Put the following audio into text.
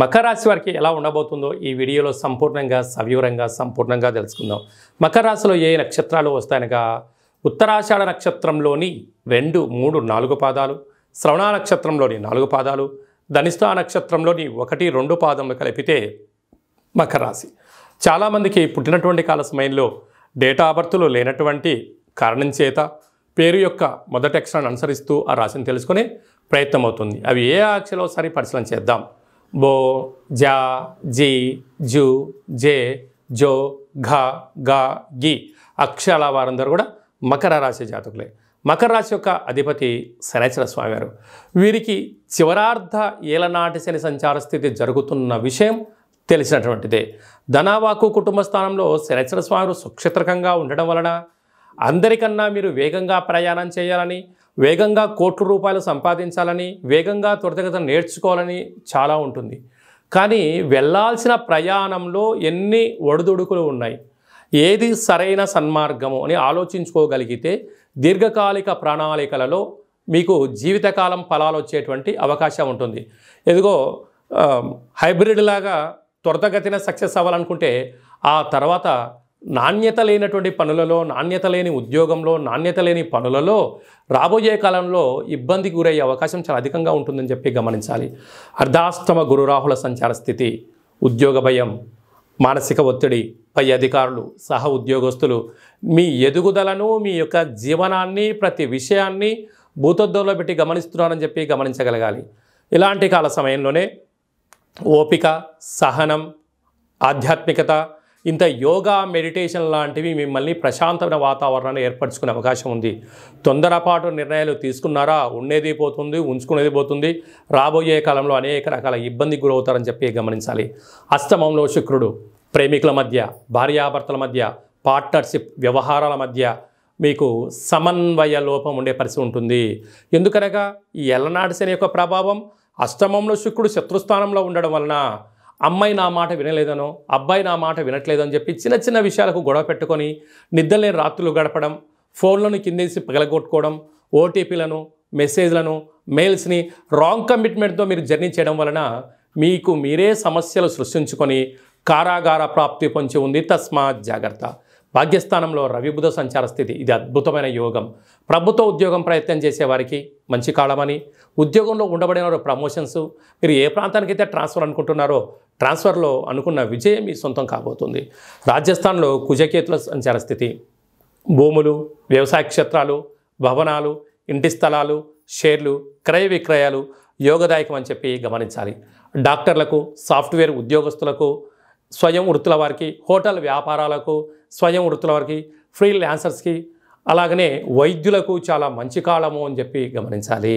మకర రాశి వారికి ఎలా ఉండబోతుందో ఈ వీడియోలో సంపూర్ణంగా సవివరంగా సంపూర్ణంగా తెలుసుకుందాం మకర రాశిలో ఏ నక్షత్రాలు వస్తాయనగా ఉత్తరాషాఢ నక్షత్రంలోని రెండు మూడు నాలుగు పాదాలు శ్రవణ నక్షత్రంలోని నాలుగు పాదాలు ధనిష్ట నక్షత్రంలోని ఒకటి రెండు పాదములు కలిపితే మకర రాశి చాలామందికి పుట్టినటువంటి కాల సమయంలో డేటా బర్త్లు లేనటువంటి కారణం చేత పేరు యొక్క మొదటి అక్షరాన్ని అనుసరిస్తూ ఆ రాశిని తెలుసుకునే ప్రయత్నం అవుతుంది అవి ఏ ఆక్షలో సరి పరిశీలన చేద్దాం బో జా జి జు జే జో ఘ గ గి అక్షరాల వారందరూ కూడా మకర రాశి జాతకులే మకర రాశి యొక్క అధిపతి శనైశ్వర స్వామి వారు వీరికి చివరార్ధ ఏలనాటి శని సంచార స్థితి జరుగుతున్న విషయం తెలిసినటువంటిదే ధనావాకు కుటుంబ స్థానంలో శనైశ్వర స్వామి సుక్షేత్రకంగా ఉండడం వలన అందరికన్నా మీరు వేగంగా ప్రయాణం చేయాలని వేగంగా కోట్ల రూపాయలు సంపాదించాలని వేగంగా త్వరితగతిన నేర్చుకోవాలని చాలా ఉంటుంది కానీ వెళ్ళాల్సిన ప్రయాణంలో ఎన్ని ఒడిదుడుకులు ఉన్నాయి ఏది సరైన సన్మార్గము అని ఆలోచించుకోగలిగితే దీర్ఘకాలిక ప్రణాళికలలో మీకు జీవితకాలం ఫలాలు వచ్చేటువంటి అవకాశం ఉంటుంది ఎదుగో హైబ్రిడ్ లాగా త్వరతగతిన సక్సెస్ అవ్వాలనుకుంటే ఆ తర్వాత నాణ్యత లేనటువంటి పనులలో నాణ్యత లేని ఉద్యోగంలో నాణ్యత లేని పనులలో రాబోయే కాలంలో ఇబ్బందికి గురయ్యే అవకాశం చాలా అధికంగా ఉంటుందని చెప్పి గమనించాలి అర్ధాష్టమ గురురాహుల సంచార స్థితి ఉద్యోగ భయం మానసిక ఒత్తిడి పై అధికారులు సహ ఉద్యోగస్తులు మీ ఎదుగుదలను మీ యొక్క జీవనాన్ని ప్రతి విషయాన్ని భూతద్దంలో పెట్టి గమనిస్తున్నారని చెప్పి గమనించగలగాలి ఇలాంటి కాల సమయంలోనే ఓపిక సహనం ఆధ్యాత్మికత ఇంత యోగా మెడిటేషన్ లాంటివి మిమ్మల్ని ప్రశాంతమైన వాతావరణాన్ని ఏర్పరచుకునే అవకాశం ఉంది తొందరపాటు నిర్ణయాలు తీసుకున్నారా ఉండేది పోతుంది ఉంచుకునేది పోతుంది రాబోయే కాలంలో అనేక రకాల ఇబ్బందికి గురవుతారని చెప్పి గమనించాలి అష్టమంలో శుక్రుడు ప్రేమికుల మధ్య భార్యాభర్తల మధ్య పార్ట్నర్షిప్ వ్యవహారాల మధ్య మీకు సమన్వయ లోపం ఉండే పరిస్థితి ఉంటుంది ఎందుకనగా ఈ ఎలనాడు శని యొక్క ప్రభావం అష్టమంలో శుక్రుడు శత్రుస్థానంలో ఉండడం వలన అమ్మాయి నా మాట వినలేదనో అబ్బాయి నా మాట వినట్లేదని చెప్పి చిన్న చిన్న విషయాలకు గొడవ పెట్టుకొని నిద్రలేని రాత్రులు గడపడం ఫోన్లను కిందేసి పగలగొట్టుకోవడం ఓటీపీలను మెసేజ్లను మెయిల్స్ని రాంగ్ కమిట్మెంట్తో మీరు జర్నీ చేయడం వలన మీకు మీరే సమస్యలు సృష్టించుకొని కారాగార ప్రాప్తి పొంచి ఉంది తస్మాత్ జాగ్రత్త భాగ్యస్థానంలో రవిబుధ సంచార స్థితి ఇది అద్భుతమైన యోగం ప్రభుత్వ ఉద్యోగం ప్రయత్నం చేసేవారికి మంచి కాలమని ఉద్యోగంలో ఉండబడిన ప్రమోషన్స్ మీరు ఏ ప్రాంతానికైతే ట్రాన్స్ఫర్ అనుకుంటున్నారో ట్రాన్స్ఫర్లో అనుకున్న విజయం మీ సొంతం కాబోతుంది రాజస్థాన్లో కుజకేతుల సంచార స్థితి భూములు వ్యవసాయ క్షేత్రాలు భవనాలు ఇంటి స్థలాలు షేర్లు క్రయ విక్రయాలు యోగదాయకం అని చెప్పి గమనించాలి డాక్టర్లకు సాఫ్ట్వేర్ ఉద్యోగస్తులకు స్వయం వృత్తుల వారికి హోటల్ వ్యాపారాలకు స్వయం వృత్తుల వారికి ఫ్రీ ల్యాన్సర్స్కి అలాగనే వైద్యులకు చాలా మంచి కాలము అని చెప్పి గమనించాలి